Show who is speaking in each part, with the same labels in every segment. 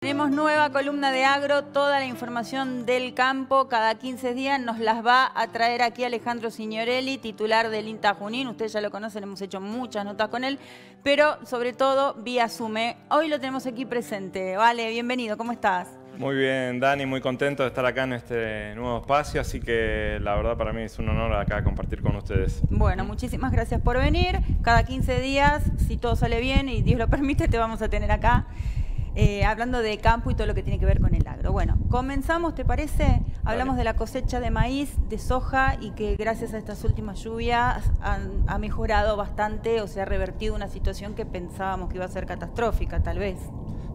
Speaker 1: Tenemos nueva columna de agro, toda la información del campo, cada 15 días nos las va a traer aquí Alejandro Signorelli, titular del INTA Junín, ustedes ya lo conocen, hemos hecho muchas notas con él, pero sobre todo vía Sume. ¿eh? Hoy lo tenemos aquí presente, vale, bienvenido, ¿cómo estás?
Speaker 2: Muy bien, Dani, muy contento de estar acá en este nuevo espacio, así que la verdad para mí es un honor acá compartir con ustedes.
Speaker 1: Bueno, muchísimas gracias por venir, cada 15 días, si todo sale bien y Dios lo permite, te vamos a tener acá. Eh, hablando de campo y todo lo que tiene que ver con el agro. Bueno, comenzamos, ¿te parece? Hablamos de la cosecha de maíz, de soja y que gracias a estas últimas lluvias ha mejorado bastante o se ha revertido una situación que pensábamos que iba a ser catastrófica, tal vez.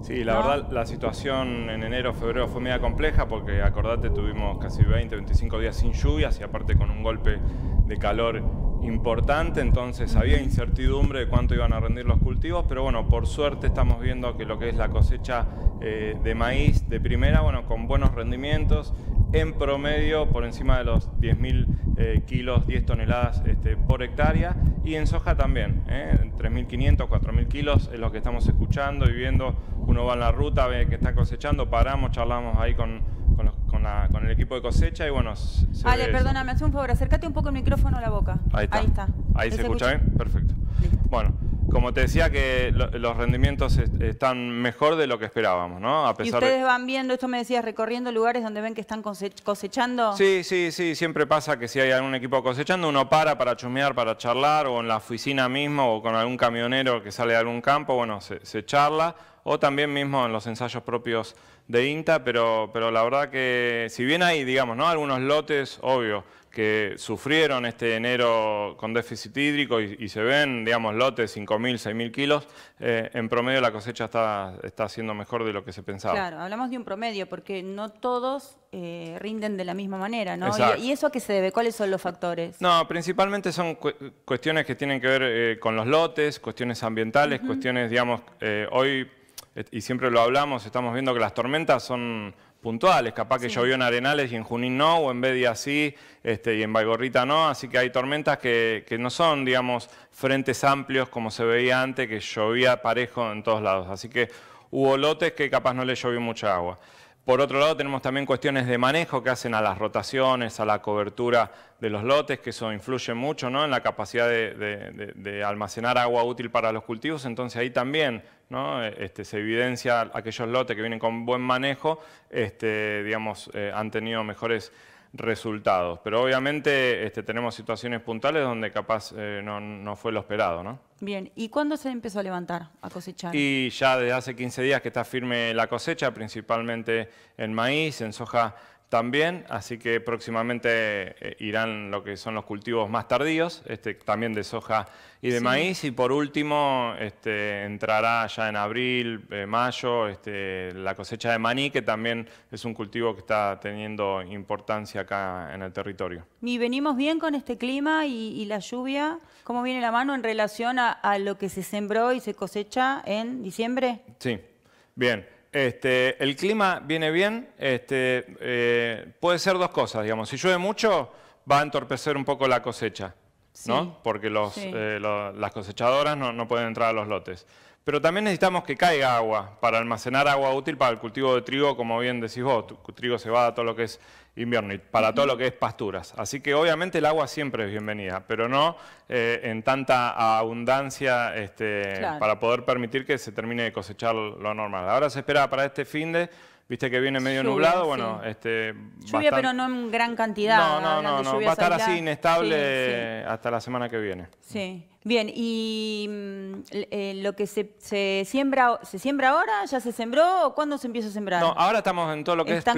Speaker 2: Sí, la verdad la situación en enero, febrero fue media compleja porque acordate tuvimos casi 20, 25 días sin lluvias y aparte con un golpe de calor importante, entonces había incertidumbre de cuánto iban a rendir los cultivos, pero bueno, por suerte estamos viendo que lo que es la cosecha eh, de maíz de primera, bueno, con buenos rendimientos, en promedio por encima de los 10.000 eh, kilos, 10 toneladas este, por hectárea, y en soja también, 3.500, ¿eh? 4.000 kilos es lo que estamos escuchando y viendo, uno va en la ruta, ve que está cosechando, paramos, charlamos ahí con con, el equipo de cosecha y bueno... Ale, perdóname,
Speaker 1: hace un favor, acércate un poco el micrófono a la boca. Ahí está. Ahí, se, escucha, bien,
Speaker 2: perfecto. Bueno, como te decía que los rendimientos están mejor de lo que esperábamos, ¿no? A pesar ¿Y ustedes
Speaker 1: van viendo, esto me decías, recorriendo lugares donde ven que están cosechando? Sí,
Speaker 2: sí, sí, siempre pasa que si hay algún equipo cosechando, uno para para chumear, para charlar, o en la oficina mismo, o con algún camionero que sale de algún campo, bueno, se, se charla, o también mismo en los ensayos propios de INTA, pero, pero la verdad que si bien hay, digamos, ¿no? algunos lotes, obvio, que sufrieron este enero con déficit hídrico y, se ven, digamos, lotes 5.000, 6.000 kilos, eh, en promedio la cosecha está, está siendo mejor de lo que se pensaba. Claro,
Speaker 1: hablamos de un promedio porque no todos eh, rinden de la misma manera, ¿no? Y, eso a qué se debe? ¿Cuáles son los factores?
Speaker 2: No, principalmente son cuestiones que tienen que ver eh, con los lotes, cuestiones ambientales, cuestiones, digamos, hoy y siempre lo hablamos, estamos viendo que las tormentas son puntuales, capaz que llovió en Arenales y en Junín no, o en Bedia sí, este, y en Baigorrita no, así que hay tormentas que, que, no son, digamos, frentes amplios como se veía antes, que llovía parejo en todos lados, así que hubo lotes que capaz no le llovió mucha agua. Por otro lado, tenemos también cuestiones de manejo que hacen a las rotaciones, a la cobertura de los lotes, que eso influye mucho ¿no? en la capacidad de, almacenar agua útil para los cultivos. Entonces ahí también ¿no? Este, se evidencia aquellos lotes que vienen con buen manejo, este, digamos, eh, han tenido mejores resultados. Pero obviamente este, tenemos situaciones puntuales donde capaz eh, no, fue lo esperado, ¿no?
Speaker 1: Bien, ¿y cuándo se empezó a levantar, a cosechar? Y
Speaker 2: ya desde hace 15 días que está firme la cosecha, principalmente en maíz, en soja también, así que próximamente eh, irán lo que son los cultivos más tardíos, este, también de soja y de maíz, y por último este, entrará ya en abril, eh, mayo, este, la cosecha de maní, que también es un cultivo que está teniendo importancia acá en el territorio.
Speaker 1: Y venimos bien con este clima y, la lluvia, ¿cómo viene la mano en relación a lo que se sembró y se cosecha en diciembre?
Speaker 2: Sí, bien. Este, el clima viene bien, este, eh, puede ser dos cosas, digamos. Si llueve mucho, va a entorpecer un poco la cosecha, ¿no? Porque eh, las cosechadoras no, pueden entrar a los lotes. Pero también necesitamos que caiga agua para almacenar agua útil para el cultivo de trigo, como bien decís vos, trigo, se va a todo lo que es invierno y para todo lo que es pasturas. Así que obviamente el agua siempre es bienvenida, pero no eh, en tanta abundancia este, para poder permitir que se termine de cosechar lo normal. Ahora se espera para este fin de Viste que viene medio nublado, bueno, este... Lluvia, pero
Speaker 1: no en gran cantidad. No, no, no, va a estar así inestable
Speaker 2: hasta la semana que viene.
Speaker 1: Sí. Bien, y mm, eh, lo que se, se, siembra, ¿se siembra ahora? ¿Ya se sembró o cuándo se empieza a sembrar? No,
Speaker 2: ahora estamos en todo lo que eh, que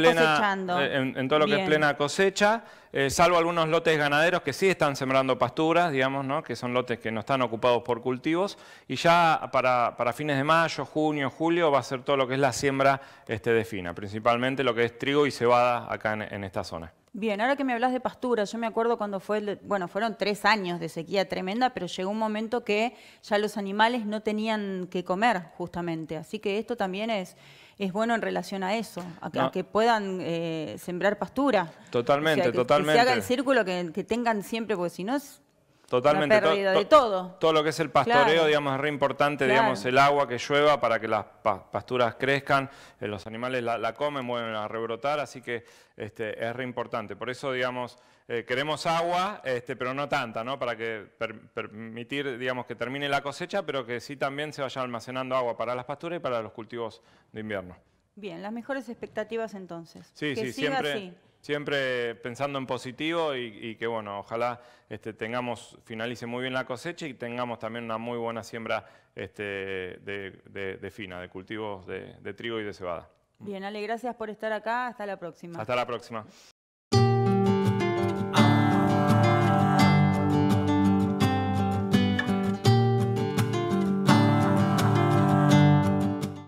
Speaker 2: es plena cosecha. Eh, salvo algunos lotes ganaderos que sí están sembrando pasturas, digamos, que son lotes que no están ocupados por cultivos, y ya para, fines de mayo, junio, julio va a ser todo lo que es la siembra este, de fina, principalmente lo que es trigo y cebada acá en esta zona.
Speaker 1: Bien, ahora que me hablas de pastura, yo me acuerdo cuando fue, bueno, fueron tres años de sequía tremenda, pero llegó un momento que ya los animales no tenían que comer, justamente. Así que esto también es, es bueno en relación a eso, a que, puedan eh, sembrar pastura.
Speaker 2: Totalmente, totalmente. Que se haga el
Speaker 1: círculo, que, que tengan siempre, porque si no es Totalmente. Todo,
Speaker 2: todo. lo que es el pastoreo, digamos, es re importante, digamos, el agua que llueva para que las pasturas crezcan, eh, los animales la, comen, vuelven a rebrotar, así que este, es re importante. Por eso, digamos, eh, queremos agua, este, pero no tanta, ¿no? Para que permitir, digamos, que termine la cosecha, pero que sí también se vaya almacenando agua para las pasturas y para los cultivos de invierno.
Speaker 1: Bien, las mejores expectativas entonces. Sí, que sí, siga siempre. Así
Speaker 2: siempre pensando en positivo y, que bueno, ojalá este, tengamos, finalice muy bien la cosecha y tengamos también una muy buena siembra este, de, fina, de cultivos de trigo y de cebada.
Speaker 1: Bien, Ale, gracias por estar acá. Hasta la próxima. Hasta
Speaker 2: la próxima.